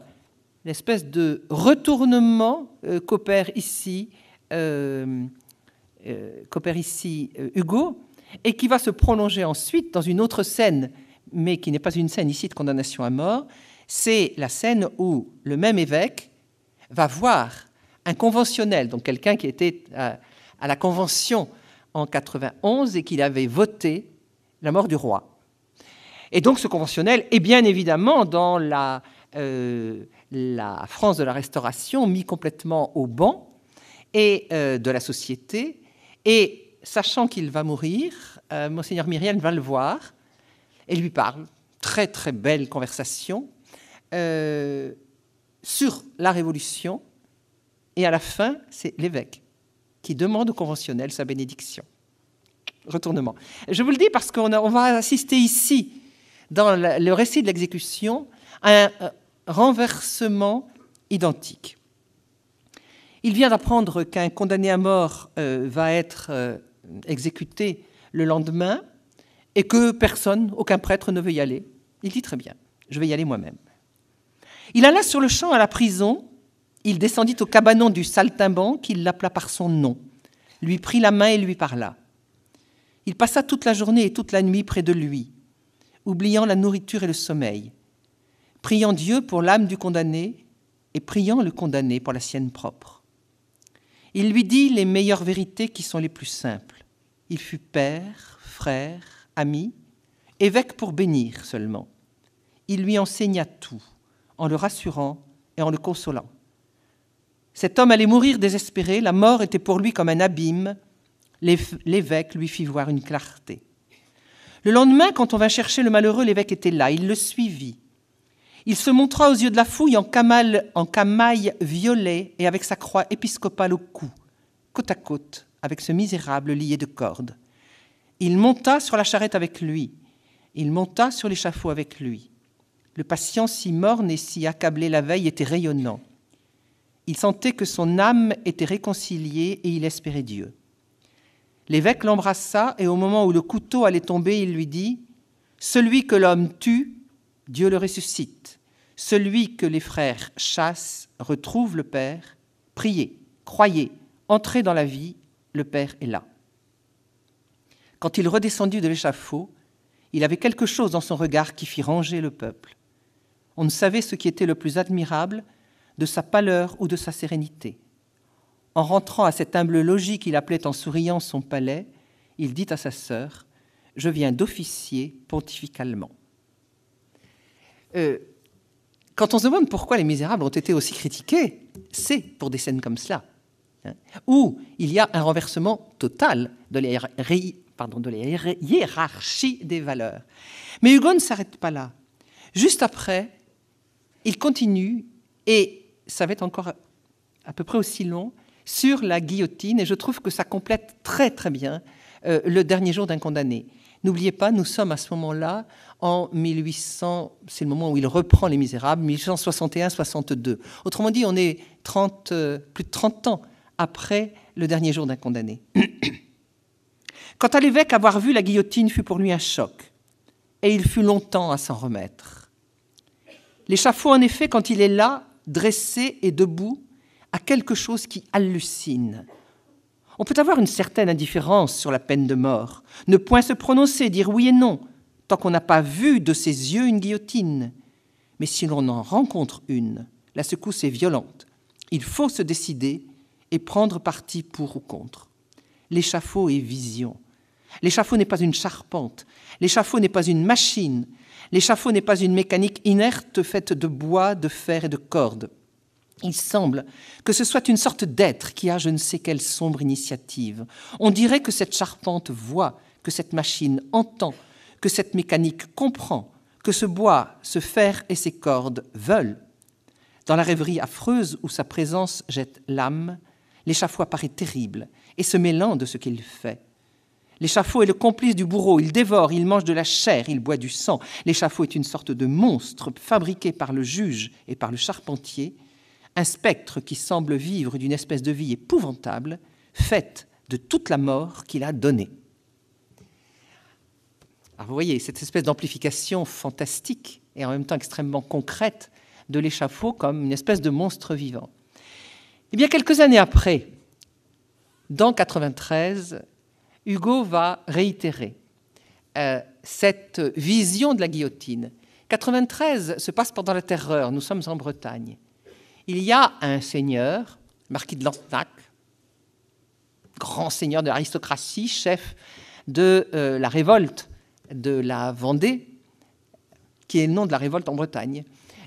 l'espèce de retournement qu'opère ici euh, ici euh, Hugo, et qui va se prolonger ensuite dans une autre scène, mais qui n'est pas une scène ici de condamnation à mort, c'est la scène où le même évêque va voir un conventionnel, donc quelqu'un qui était à, la convention en 91 et qui avait voté la mort du roi. Et donc ce conventionnel est bien évidemment dans la, euh, France de la Restauration mis complètement au banc et de la société et sachant qu'il va mourir, euh, monseigneur Myriel va le voir et lui parle. Très très belle conversation euh, sur la Révolution. Et à la fin, c'est l'évêque qui demande au conventionnel sa bénédiction. Retournement. Je vous le dis parce qu'on va assister ici, dans le récit de l'exécution, à un euh, renversement identique. Il vient d'apprendre qu'un condamné à mort euh, va être euh, exécuté le lendemain et que personne, aucun prêtre ne veut y aller. Il dit très bien, je vais y aller moi-même. Il alla sur le champ à la prison, il descendit au cabanon du saltimbanque, qu'il l'appela par son nom, lui prit la main et lui parla. Il passa toute la journée et toute la nuit près de lui, oubliant la nourriture et le sommeil, priant Dieu pour l'âme du condamné et priant le condamné pour la sienne propre. Il lui dit les meilleures vérités qui sont les plus simples. Il fut père, frère, ami, évêque pour bénir seulement. Il lui enseigna tout, en le rassurant et en le consolant. Cet homme allait mourir désespéré, la mort était pour lui comme un abîme. L'évêque lui fit voir une clarté. Le lendemain, quand on vint chercher le malheureux, l'évêque était là, il le suivit. Il se montra aux yeux de la fouille en, camaille en camaille violet et avec sa croix épiscopale au cou, côte à côte avec ce misérable lié de cordes. Il monta sur la charrette avec lui. Il monta sur l'échafaud avec lui. Le patient si morne et si accablé la veille était rayonnant. Il sentait que son âme était réconciliée et il espérait Dieu. L'évêque l'embrassa et au moment où le couteau allait tomber, il lui dit Celui que l'homme tue, Dieu le ressuscite. Celui que les frères chassent retrouve le Père. Priez, croyez, entrez dans la vie, le Père est là. Quand il redescendit de l'échafaud, il avait quelque chose dans son regard qui fit ranger le peuple. On ne savait ce qui était le plus admirable, de sa pâleur ou de sa sérénité. En rentrant à cette humble logis qu'il appelait en souriant son palais, il dit à sa sœur Je viens d'officier pontificalement. Euh, quand on se demande pourquoi Les Misérables ont été aussi critiqués, c'est pour des scènes comme cela, hein. où il y a un renversement total de la, hiérarchie des valeurs. Mais Hugo ne s'arrête pas là. Juste après, il continue, et ça va être encore à peu près aussi long, sur la guillotine, et je trouve que ça complète très très bien euh, le dernier jour d'un condamné. N'oubliez pas, nous sommes à ce moment-là en 1800, c'est le moment où il reprend Les Misérables, 1861-62. Autrement dit, on est euh, plus de 30 ans après le dernier jour d'un condamné. Quant à l'évêque, avoir vu la guillotine fut pour lui un choc, et il fut longtemps à s'en remettre. L'échafaud, en effet, quand il est là, dressé et debout, a quelque chose qui hallucine, on peut avoir une certaine indifférence sur la peine de mort, ne point se prononcer, dire oui et non, tant qu'on n'a pas vu de ses yeux une guillotine. Mais si l'on en rencontre une, la secousse est violente. Il faut se décider et prendre parti pour ou contre. L'échafaud est vision. L'échafaud n'est pas une charpente. L'échafaud n'est pas une machine. L'échafaud n'est pas une mécanique inerte faite de bois, de fer et de cordes. Il semble que ce soit une sorte d'être qui a je ne sais quelle sombre initiative. On dirait que cette charpente voit, que cette machine entend, que cette mécanique comprend, que ce bois, ce fer et ces cordes veulent. Dans la rêverie affreuse où sa présence jette l'âme, l'échafaud apparaît terrible et se mêlant de ce qu'il fait. L'échafaud est le complice du bourreau, il dévore, il mange de la chair, il boit du sang. L'échafaud est une sorte de monstre fabriqué par le juge et par le charpentier un spectre qui semble vivre d'une espèce de vie épouvantable, faite de toute la mort qu'il a donnée. vous voyez, cette espèce d'amplification fantastique et en même temps extrêmement concrète de l'échafaud comme une espèce de monstre vivant. Et eh bien quelques années après, dans 93, Hugo va réitérer euh, cette vision de la guillotine. 93 se passe pendant la Terreur, nous sommes en Bretagne il y a un seigneur, marquis de Lantenac, grand seigneur de l'aristocratie, chef de euh, la révolte de la Vendée, qui est le nom de la révolte en Bretagne.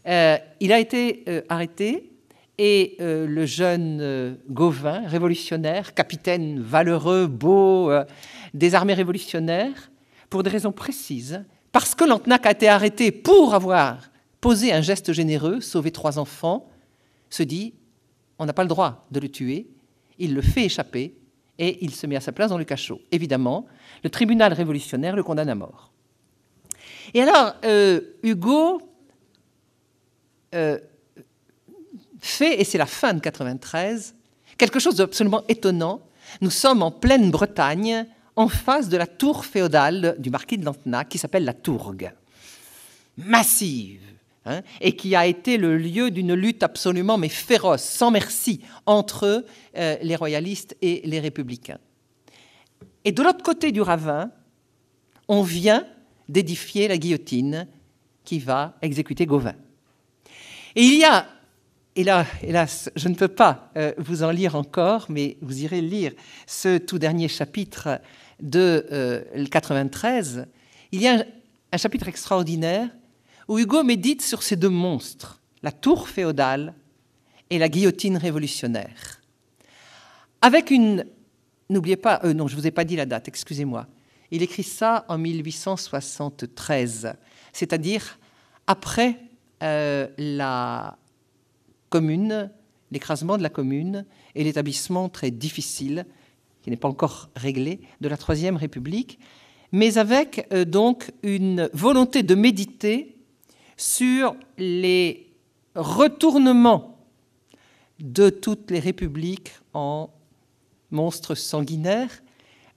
Euh, il a été euh, arrêté et le jeune Gauvin, révolutionnaire, capitaine valeureux, beau, des armées révolutionnaires, pour des raisons précises, parce que Lantenac a été arrêté pour avoir posé un geste généreux, sauvé trois enfants, se dit on n'a pas le droit de le tuer, il le fait échapper et il se met à sa place dans le cachot. Évidemment, le tribunal révolutionnaire le condamne à mort. Et alors, euh, Hugo euh, fait, et c'est la fin de 93, quelque chose d'absolument étonnant. Nous sommes en pleine Bretagne, en face de la tour féodale du marquis de Lantenac, qui s'appelle la Tourgue. Massive, Hein, et qui a été le lieu d'une lutte absolument mais féroce, sans merci, entre euh, les royalistes et les républicains. Et de l'autre côté du ravin, on vient d'édifier la guillotine qui va exécuter Gauvin. Et il y a, hélas, hélas je ne peux pas euh, vous en lire encore, mais vous irez lire ce tout dernier chapitre de 93. Euh, il y a un chapitre extraordinaire où Hugo médite sur ces deux monstres, la tour féodale et la guillotine révolutionnaire. Avec une... N'oubliez pas... Euh, non, je ne vous ai pas dit la date, excusez-moi. Il écrit ça en 1873, c'est-à-dire après euh, la commune, l'écrasement de la commune et l'établissement très difficile, qui n'est pas encore réglé, de la Troisième République, mais avec euh, donc une volonté de méditer sur les retournements de toutes les républiques en monstres sanguinaires.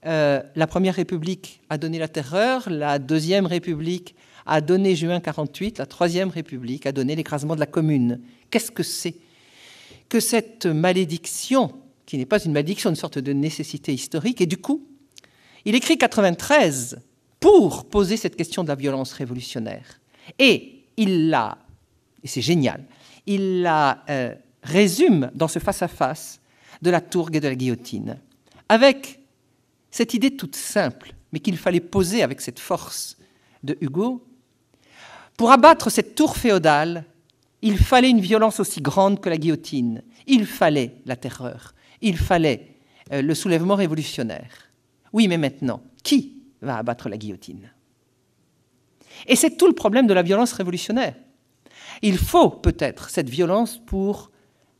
Euh, la Première République a donné la terreur, la Deuxième République a donné juin 48, la Troisième République a donné l'écrasement de la Commune. Qu'est-ce que c'est que cette malédiction, qui n'est pas une malédiction, une sorte de nécessité historique, et du coup, il écrit 93 pour poser cette question de la violence révolutionnaire. Et il la, et c'est génial, il la euh, résume dans ce face-à-face de la tourgue et de la guillotine, avec cette idée toute simple, mais qu'il fallait poser avec cette force de Hugo. Pour abattre cette tour féodale, il fallait une violence aussi grande que la guillotine, il fallait la terreur, il fallait euh, le soulèvement révolutionnaire. Oui, mais maintenant, qui va abattre la guillotine et c'est tout le problème de la violence révolutionnaire. Il faut peut-être cette violence pour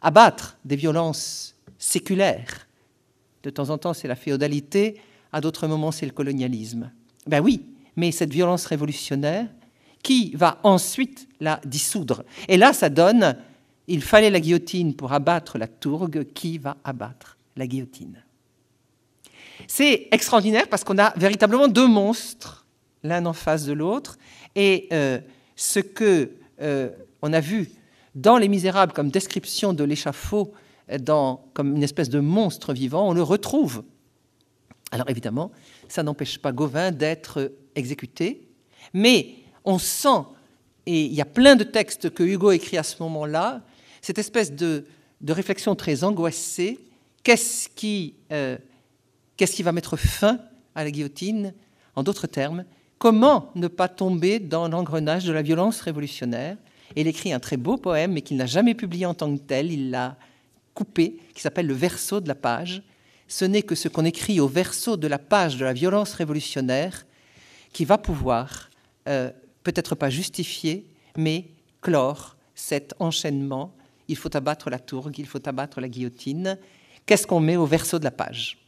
abattre des violences séculaires. De temps en temps, c'est la féodalité, à d'autres moments, c'est le colonialisme. Ben oui, mais cette violence révolutionnaire, qui va ensuite la dissoudre Et là, ça donne, il fallait la guillotine pour abattre la tourgue, qui va abattre la guillotine C'est extraordinaire parce qu'on a véritablement deux monstres l'un en face de l'autre. Et euh, ce que euh, on a vu dans Les Misérables comme description de l'échafaud, euh, comme une espèce de monstre vivant, on le retrouve. Alors évidemment, ça n'empêche pas Gauvin d'être exécuté, mais on sent, et il y a plein de textes que Hugo écrit à ce moment-là, cette espèce de, réflexion très angoissée, qu'est-ce qui, qu'est-ce qui va mettre fin à la guillotine En d'autres termes, Comment ne pas tomber dans l'engrenage de la violence révolutionnaire il écrit un très beau poème, mais qu'il n'a jamais publié en tant que tel, il l'a coupé, qui s'appelle Le verso de la page. Ce n'est que ce qu'on écrit au verso de la page de la violence révolutionnaire qui va pouvoir, euh, peut-être pas justifier, mais clore cet enchaînement. Il faut abattre la tourgue, il faut abattre la guillotine. Qu'est-ce qu'on met au verso de la page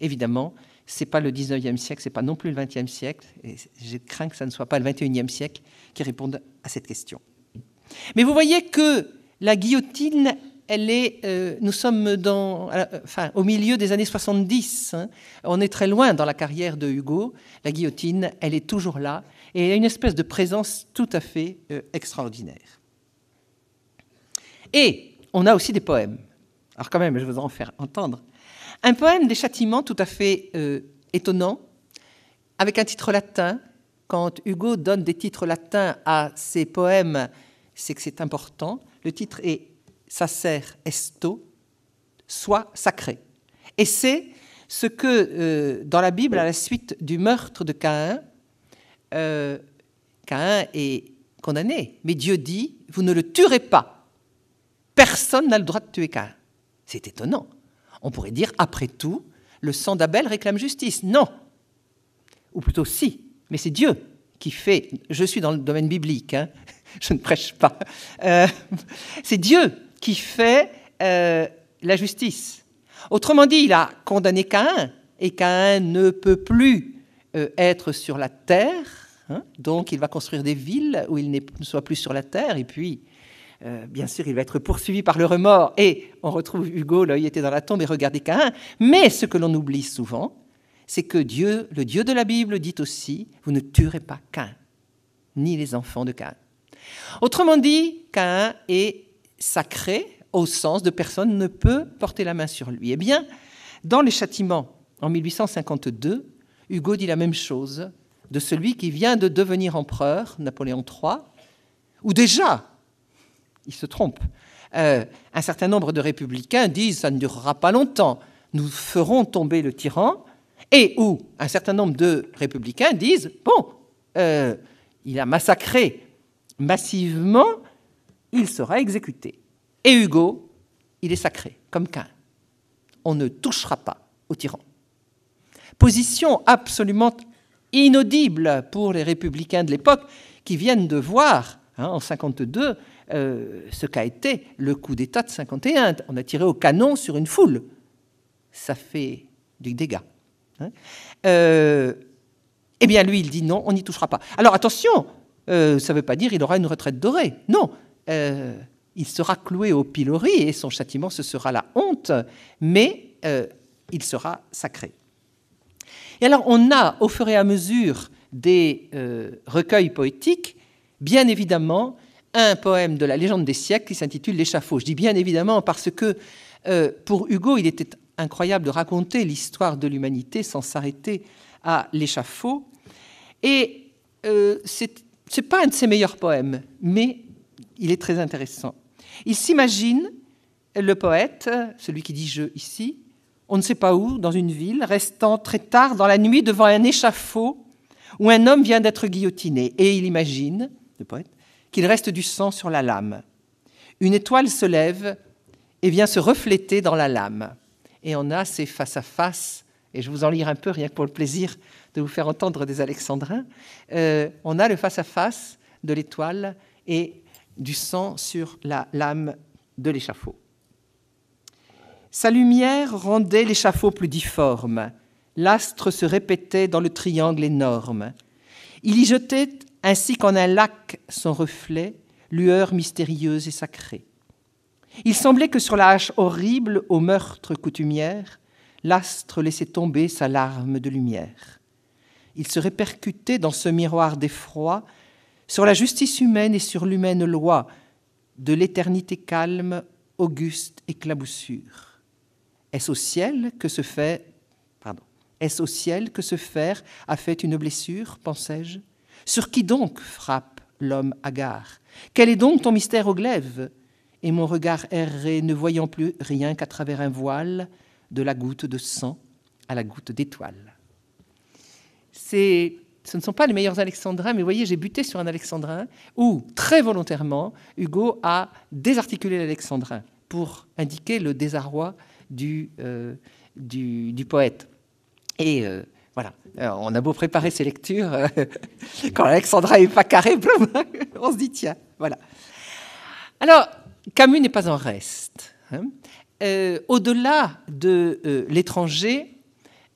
Évidemment, c'est pas le 19e siècle, c'est pas non plus le 20e siècle, et je crains que ça ne soit pas le 21e siècle qui réponde à cette question. Mais vous voyez que la guillotine, elle est, euh, nous sommes dans, euh, enfin, au milieu des années 70, hein. on est très loin dans la carrière de Hugo, la guillotine, elle est toujours là, et elle a une espèce de présence tout à fait euh, extraordinaire. Et on a aussi des poèmes. Alors quand même, je vais vous en faire entendre un poème des châtiments tout à fait euh, étonnant, avec un titre latin. Quand Hugo donne des titres latins à ses poèmes, c'est que c'est important. Le titre est Sacer esto, soit sacré. Et c'est ce que, euh, dans la Bible, à la suite du meurtre de Caïn, euh, Caïn est condamné. Mais Dieu dit, vous ne le tuerez pas. Personne n'a le droit de tuer Caïn. C'est étonnant. On pourrait dire, après tout, le sang d'Abel réclame justice. Non Ou plutôt si, mais c'est Dieu qui fait, je suis dans le domaine biblique, hein. je ne prêche pas, euh, c'est Dieu qui fait euh, la justice. Autrement dit, il a condamné Caïn, et Caïn ne peut plus euh, être sur la terre, hein. donc il va construire des villes où il ne soit plus sur la terre, et puis euh, bien sûr, il va être poursuivi par le remords et on retrouve Hugo, l'œil était dans la tombe et regardait Cain. Mais ce que l'on oublie souvent, c'est que Dieu, le Dieu de la Bible, dit aussi Vous ne tuerez pas Cain, ni les enfants de Cain. Autrement dit, Cain est sacré au sens de personne ne peut porter la main sur lui. Eh bien, dans Les Châtiments, en 1852, Hugo dit la même chose de celui qui vient de devenir empereur, Napoléon III, ou déjà il se trompe. Euh, un certain nombre de républicains disent ça ne durera pas longtemps, nous ferons tomber le tyran, et où un certain nombre de républicains disent bon, euh, il a massacré massivement, il sera exécuté. Et Hugo, il est sacré, comme Cain. On ne touchera pas au tyran. Position absolument inaudible pour les républicains de l'époque qui viennent de voir, hein, en 1952. Euh, ce qu'a été le coup d'État de 51. On a tiré au canon sur une foule. Ça fait du dégât. Hein. Euh, eh bien, lui, il dit non, on n'y touchera pas. Alors attention, euh, ça ne veut pas dire qu'il aura une retraite dorée. Non, il sera cloué au pilori et son châtiment, ce sera la honte, mais il sera sacré. Et alors, on a, au fur et à mesure des recueils poétiques, bien évidemment, un poème de la légende des siècles qui s'intitule L'échafaud. Je dis bien évidemment parce que euh, pour Hugo, il était incroyable de raconter l'histoire de l'humanité sans s'arrêter à l'échafaud. Et euh, c'est ce n'est pas un de ses meilleurs poèmes, mais il est très intéressant. Il s'imagine, le poète, celui qui dit je ici, on ne sait pas où, dans une ville, restant très tard dans la nuit devant un échafaud où un homme vient d'être guillotiné. Et il imagine, le poète, qu'il reste du sang sur la lame. Une étoile se lève et vient se refléter dans la lame. Et on a ces face-à-face, et je vous en lire un peu rien que pour le plaisir de vous faire entendre des alexandrins, euh, on a le face à -face de l'étoile et du sang sur la lame de l'échafaud. Sa lumière rendait l'échafaud plus difforme. L'astre se répétait dans le triangle énorme. Il y jetait ainsi qu'en un lac son reflet, lueur mystérieuse et sacrée. Il semblait que sur la hache horrible au meurtre coutumière, l'astre laissait tomber sa larme de lumière. Il se répercutait dans ce miroir d'effroi sur la justice humaine et sur l'humaine loi, de l'éternité calme, auguste éclaboussure. Est-ce au ciel que ce fait, pardon, est-ce au ciel que ce fer a fait une blessure, pensais-je sur qui donc frappe l'homme hagard Quel est donc ton mystère au glaive Et mon regard errait, ne voyant plus rien qu'à travers un voile, de la goutte de sang à la goutte d'étoile. ce ne sont pas les meilleurs alexandrins, mais vous voyez, j'ai buté sur un alexandrin où, très volontairement, Hugo a désarticulé l'alexandrin pour indiquer le désarroi du, euh, du, poète. Et euh, voilà. Euh, on a beau préparer ces lectures, euh, quand Alexandra est pas carré, on se dit tiens, voilà. Alors, Camus n'est pas en reste. Hein. Euh, au-delà de l'étranger,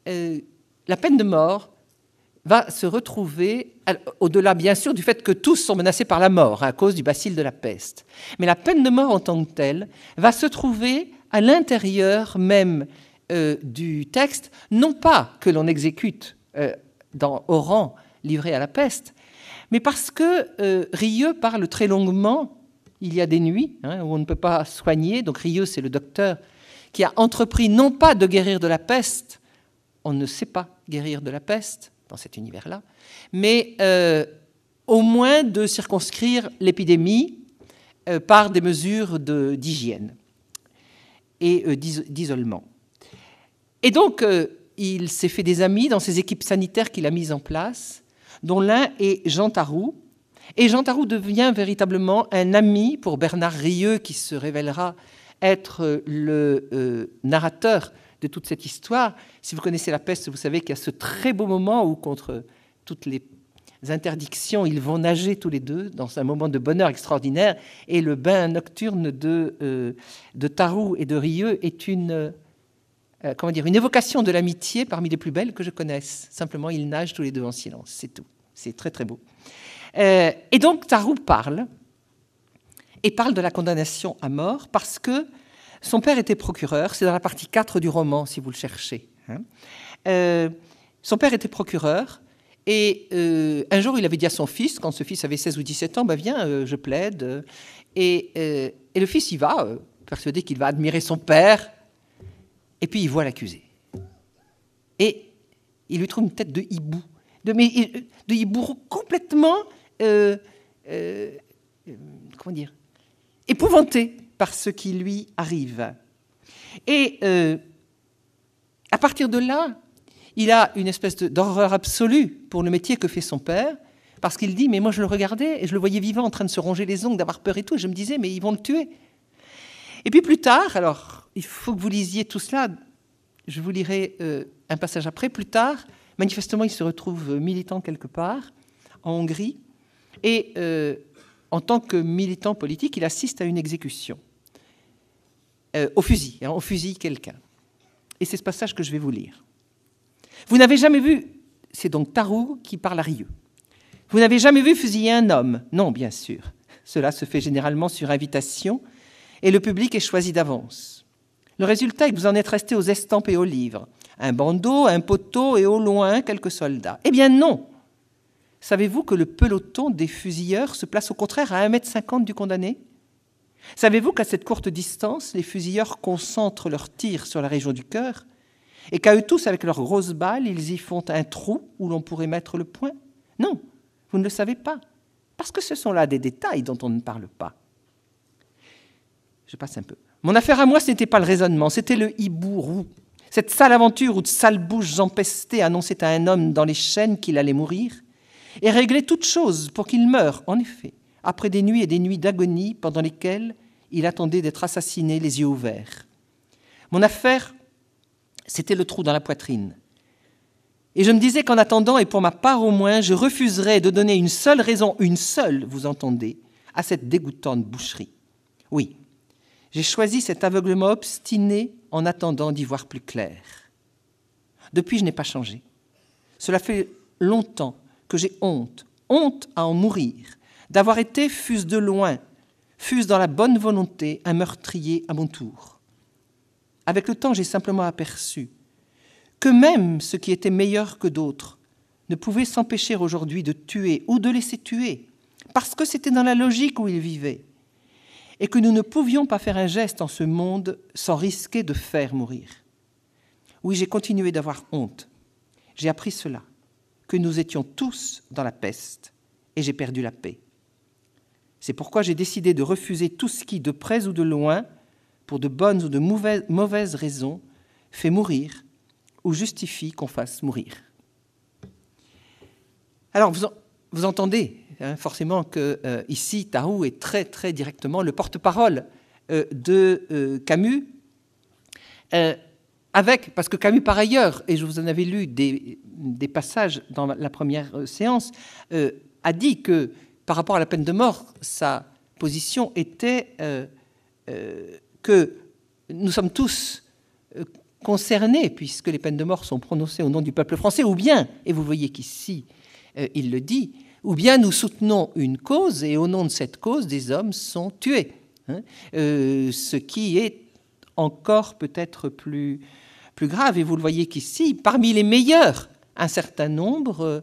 la peine de mort va se retrouver, au-delà bien sûr du fait que tous sont menacés par la mort hein, à cause du bacille de la peste, mais la peine de mort en tant que telle va se trouver à l'intérieur même euh, du texte, non pas que l'on exécute euh, dans Oran livré à la peste, mais parce que euh, Rieux parle très longuement, il y a des nuits hein, où on ne peut pas soigner, donc Rieux c'est le docteur qui a entrepris non pas de guérir de la peste, on ne sait pas guérir de la peste dans cet univers-là, mais au moins de circonscrire l'épidémie par des mesures d'hygiène et d'isolement. Et donc, euh, il s'est fait des amis dans ces équipes sanitaires qu'il a mises en place, dont l'un est Jean Tarou. Et Jean Tarou devient véritablement un ami pour Bernard Rieu, qui se révélera être euh, le euh, narrateur de toute cette histoire. Si vous connaissez la peste, vous savez qu'il y a ce très beau moment où, contre toutes les interdictions, ils vont nager tous les deux dans un moment de bonheur extraordinaire. Et le bain nocturne de, de Tarou et de Rieu est une euh, comment dire, une évocation de l'amitié parmi les plus belles que je connaisse. Simplement, ils nagent tous les deux en silence, c'est tout. C'est très très beau. Euh, et donc Tarou parle, et parle de la condamnation à mort parce que son père était procureur, c'est dans la partie 4 du roman si vous le cherchez. Hein. Euh, son père était procureur et un jour il avait dit à son fils, quand ce fils avait 16 ou 17 ans, bah, viens, je plaide. et, le fils y va, persuadé qu'il va admirer son père et puis il voit l'accusé. Et il lui trouve une tête de hibou, de, euh, hibou complètement, euh, euh, comment dire, épouvanté par ce qui lui arrive. Et à partir de là, il a une espèce d'horreur absolue pour le métier que fait son père, parce qu'il dit, mais moi je le regardais et je le voyais vivant en train de se ronger les ongles, d'avoir peur et tout, et je me disais, mais ils vont le tuer. Et puis plus tard, alors il faut que vous lisiez tout cela. Je vous lirai euh, un passage après. Plus tard, manifestement, il se retrouve euh, militant quelque part, en Hongrie. Et euh, en tant que militant politique, il assiste à une exécution. au fusil, on hein, fusille quelqu'un. Et c'est ce passage que je vais vous lire. Vous n'avez jamais vu, c'est donc Tarou qui parle à Rieu. « Vous n'avez jamais vu fusiller un homme Non, bien sûr. Cela se fait généralement sur invitation et le public est choisi d'avance. Le résultat est que vous en êtes resté aux estampes et aux livres. Un bandeau, un poteau et au loin quelques soldats. Eh bien non Savez-vous que le peloton des fusilleurs se place au contraire à 1,50 m du condamné Savez-vous qu'à cette courte distance, les fusilleurs concentrent leurs tirs sur la région du cœur et qu'à eux tous, avec leurs grosses balles, ils y font un trou où l'on pourrait mettre le poing Non, vous ne le savez pas, parce que ce sont là des détails dont on ne parle pas. Je passe un peu. Mon affaire à moi, ce n'était pas le raisonnement, c'était le hibou roux. Cette sale aventure où de sales bouches empestées annonçaient à un homme dans les chaînes qu'il allait mourir, et réglaient toutes choses pour qu'il meure, en effet, après des nuits et des nuits d'agonie pendant lesquelles il attendait d'être assassiné les yeux ouverts. Mon affaire, c'était le trou dans la poitrine. Et je me disais qu'en attendant, et pour ma part au moins, je refuserais de donner une seule raison, une seule, vous entendez, à cette dégoûtante boucherie. Oui, j'ai choisi cet aveuglement obstiné en attendant d'y voir plus clair. Depuis, je n'ai pas changé. Cela fait longtemps que j'ai honte, honte à en mourir, d'avoir été, fût-ce de loin, fût-ce dans la bonne volonté, un meurtrier à mon tour. Avec le temps, j'ai simplement aperçu que même ce qui était meilleur que d'autres ne pouvait s'empêcher aujourd'hui de tuer ou de laisser tuer, parce que c'était dans la logique où ils vivaient et que nous ne pouvions pas faire un geste en ce monde sans risquer de faire mourir. Oui, j'ai continué d'avoir honte. J'ai appris cela, que nous étions tous dans la peste, et j'ai perdu la paix. C'est pourquoi j'ai décidé de refuser tout ce qui, de près ou de loin, pour de bonnes ou de mauvaises raisons, fait mourir ou justifie qu'on fasse mourir. Alors, vous entendez hein, forcément que euh, ici, Tahou est très, très directement le porte-parole euh, de euh, Camus. avec, parce que Camus, par ailleurs, et je vous en avais lu des passages dans la première séance, a dit que par rapport à la peine de mort, sa position était que nous sommes tous concernés, puisque les peines de mort sont prononcées au nom du peuple français, ou bien, et vous voyez qu'ici, euh, il le dit. Ou bien nous soutenons une cause et au nom de cette cause, des hommes sont tués. Hein. Euh, ce qui est encore peut-être plus, plus grave, et vous le voyez qu'ici, parmi les meilleurs, un certain nombre euh,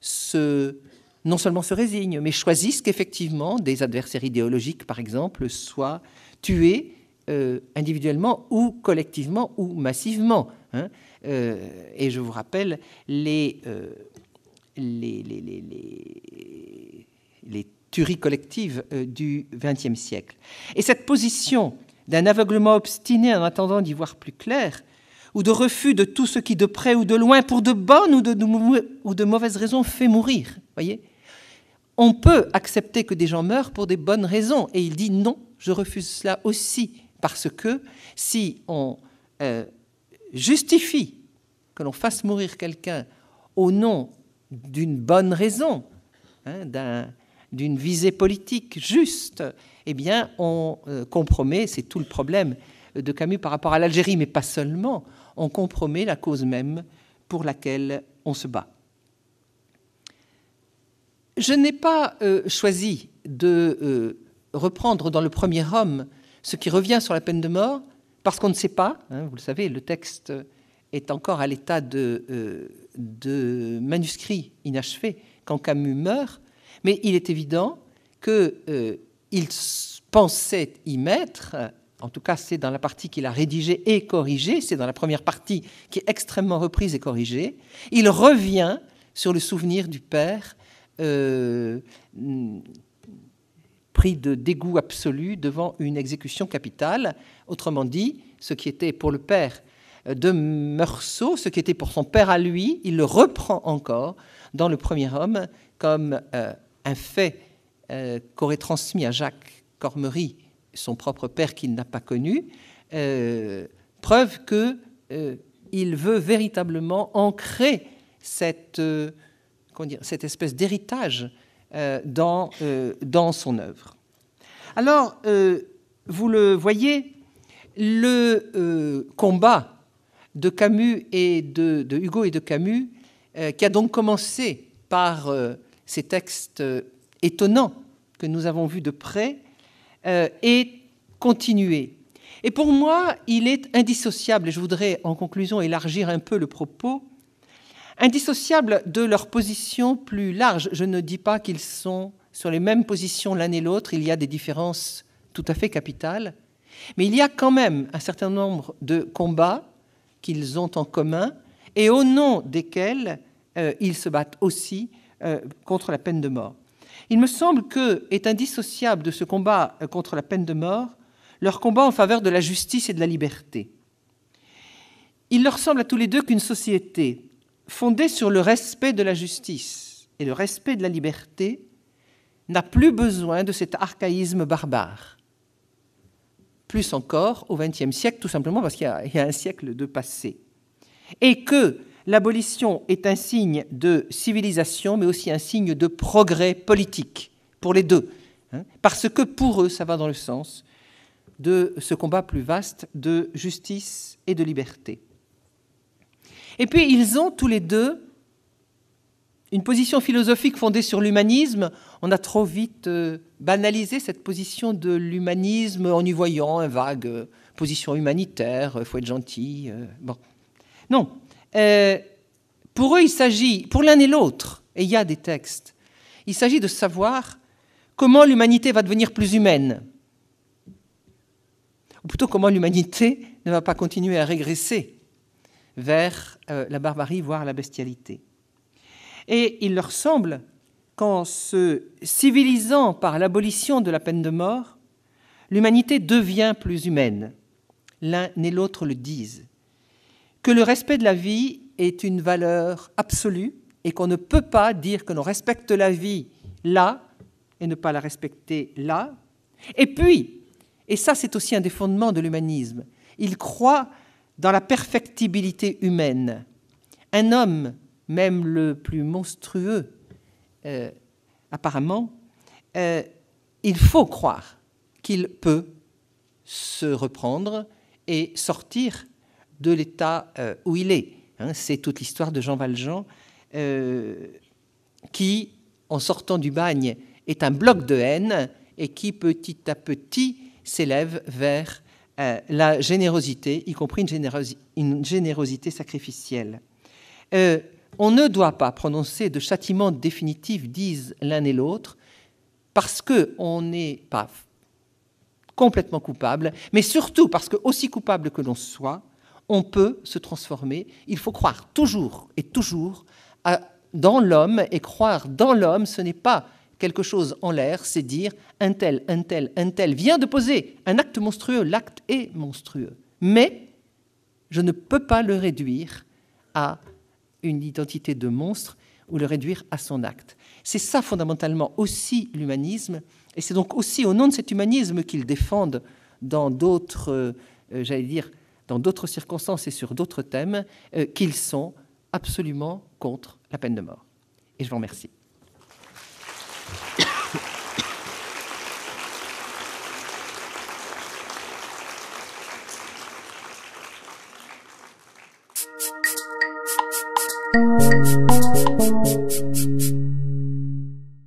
se, non seulement se résignent, mais choisissent qu'effectivement des adversaires idéologiques, par exemple, soient tués individuellement ou collectivement ou massivement. Hein. et je vous rappelle les les, les, les, tueries collectives euh, du XXe siècle. Et cette position d'un aveuglement obstiné en attendant d'y voir plus clair, ou de refus de tout ce qui de près ou de loin, pour de bonnes ou de, mauvaises raisons, fait mourir. Voyez On peut accepter que des gens meurent pour des bonnes raisons. Et il dit non, je refuse cela aussi, parce que si on euh, justifie que l'on fasse mourir quelqu'un au nom d'une bonne raison, hein, d'une visée politique juste, eh bien, on euh, compromet, c'est tout le problème de Camus par rapport à l'Algérie, mais pas seulement, on compromet la cause même pour laquelle on se bat. Je n'ai pas euh, choisi de euh, reprendre dans le premier homme ce qui revient sur la peine de mort, parce qu'on ne sait pas, hein, vous le savez, le texte est encore à l'état de de manuscrits inachevés quand Camus meurt, mais il est évident qu'il euh, pensait y mettre, en tout cas c'est dans la partie qu'il a rédigée et corrigée, c'est dans la première partie qui est extrêmement reprise et corrigée, il revient sur le souvenir du père euh, pris de dégoût absolu devant une exécution capitale, autrement dit, ce qui était pour le père de Meursault, ce qui était pour son père à lui, il le reprend encore dans le premier homme comme euh, un fait euh, qu'aurait transmis à Jacques Cormery son propre père qu'il n'a pas connu, euh, preuve qu'il veut véritablement ancrer cette, cette espèce d'héritage dans, dans son œuvre. Alors, vous le voyez, le combat de Camus et de, Hugo et de Camus, euh, qui a donc commencé par euh, ces textes euh, étonnants que nous avons vus de près, et continué. Et pour moi, il est indissociable, et je voudrais en conclusion élargir un peu le propos, indissociable de leur position plus large. Je ne dis pas qu'ils sont sur les mêmes positions l'un et l'autre, il y a des différences tout à fait capitales, mais il y a quand même un certain nombre de combats qu'ils ont en commun et au nom desquels euh, ils se battent aussi euh, contre la peine de mort. Il me semble que est indissociable de ce combat euh, contre la peine de mort leur combat en faveur de la justice et de la liberté. Il leur semble à tous les deux qu'une société fondée sur le respect de la justice et le respect de la liberté n'a plus besoin de cet archaïsme barbare plus encore au XXe siècle, tout simplement parce qu'il y, a un siècle de passé. Et que l'abolition est un signe de civilisation, mais aussi un signe de progrès politique, pour les deux, hein. parce que pour eux, ça va dans le sens de ce combat plus vaste de justice et de liberté. Et puis, ils ont tous les deux une position philosophique fondée sur l'humanisme. On a trop vite euh, banalisé cette position de l'humanisme en y voyant une vague euh, position humanitaire, il euh, faut être gentil. bon. Non. pour eux, il s'agit, pour l'un et l'autre, et il y a des textes, il s'agit de savoir comment l'humanité va devenir plus humaine. Ou plutôt comment l'humanité ne va pas continuer à régresser vers la barbarie, voire la bestialité. Et il leur semble qu'en se civilisant par l'abolition de la peine de mort, l'humanité devient plus humaine. L'un et l'autre le disent. Que le respect de la vie est une valeur absolue et qu'on ne peut pas dire que l'on respecte la vie là et ne pas la respecter là. Et puis, et ça c'est aussi un des fondements de l'humanisme, il croit dans la perfectibilité humaine. Un homme même le plus monstrueux, euh, apparemment, euh, il faut croire qu'il peut se reprendre et sortir de l'état euh, où il est. Hein. c'est toute l'histoire de Jean Valjean qui, en sortant du bagne, est un bloc de haine et qui, petit à petit, s'élève vers la générosité, y compris une, une générosité sacrificielle. On ne doit pas prononcer de châtiment définitif, disent l'un et l'autre, parce qu'on n'est pas complètement coupable, mais surtout parce que, aussi coupable que l'on soit, on peut se transformer. Il faut croire toujours et toujours dans l'homme, et croire dans l'homme, ce n'est pas quelque chose en l'air, c'est dire un tel, un tel, un tel vient de poser un acte monstrueux, l'acte est monstrueux. Mais je ne peux pas le réduire à une identité de monstre ou le réduire à son acte. C'est ça fondamentalement aussi l'humanisme, et c'est donc aussi au nom de cet humanisme qu'ils défendent dans d'autres, euh, j'allais dire, dans d'autres circonstances et sur d'autres thèmes, euh, qu'ils sont absolument contre la peine de mort. Et je vous remercie. Thank you.